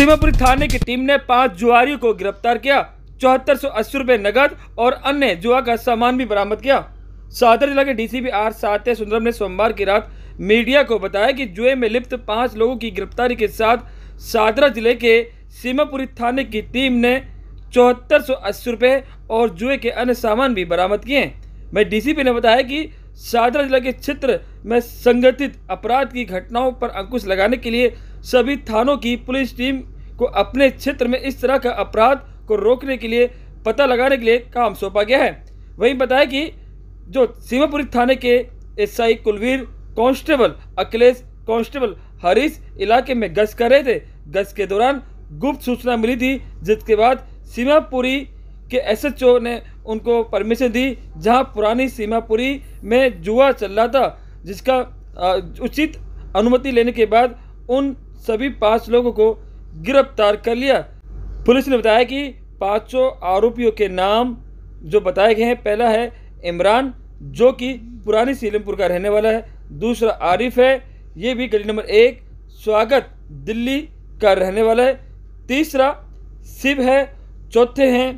सीमापुरी थाने की टीम ने पांच जुआरियों को गिरफ्तार किया चौहत्तर सौ अस्सी रुपये नगद और अन्य जुआ का सामान भी बरामद किया सादर जिला के डीसीपी आर सात्य सुंदरम ने सोमवार की रात मीडिया को बताया कि जुए में लिप्त पांच लोगों की गिरफ्तारी के साथ सादरा जिले के सीमापुरी थाने की टीम ने चौहत्तर सौ अस्सी रुपए और जुए के अन्य सामान भी बरामद किए मैं डीसीपी ने बताया कि सादरा जिला के क्षेत्र में संगठित अपराध की घटनाओं पर अंकुश लगाने के लिए सभी थानों की पुलिस टीम को अपने क्षेत्र में इस तरह का अपराध को रोकने के लिए पता लगाने के लिए काम सौंपा गया है वहीं बताया कि जो सीमापुरी थाने के S Kulvir constable Akhilesh constable Harish इलाके में गश्त कर रहे थे गश्त के दौरान गुप्त सूचना मिली थी जिसके बाद सीमापुरी के एसएचओ ने उनको परमिशन दी जहां पुरानी सीमापुरी में जुआ चल रहा था जिसका उचित अनुमति लेने के बाद उन सभी पांच लोगों को गिरफ्तार कर लिया पुलिस ने बताया कि पांचों आरोपियों के नाम जो बताए गए हैं पहला है इमरान जो कि पुरानी सीलमपुर का रहने वाला है दूसरा आरिफ है ये भी गली नंबर एक स्वागत दिल्ली का रहने वाला है तीसरा शिव है चौथे हैं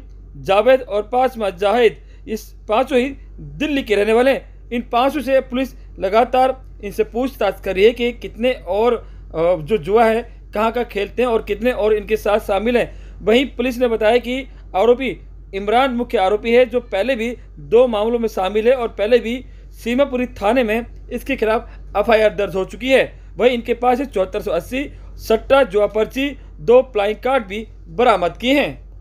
जावेद और पांचवा जाहिद इस पांचों ही दिल्ली के रहने वाले हैं इन पांचों से पुलिस लगातार इनसे पूछताछ कर रही है कि कितने और जो जुआ है कहाँ कहाँ खेलते हैं और कितने और इनके साथ शामिल हैं वहीं पुलिस ने बताया कि आरोपी इमरान मुख्य आरोपी है जो पहले भी दो मामलों में शामिल है और पहले भी सीमापुरी थाने में इसके खिलाफ एफ दर्ज हो चुकी है वहीं इनके पास चौहत्तर सौ अस्सी सट्टा जुआ पर्ची दो प्लाइंग कार्ड भी बरामद किए हैं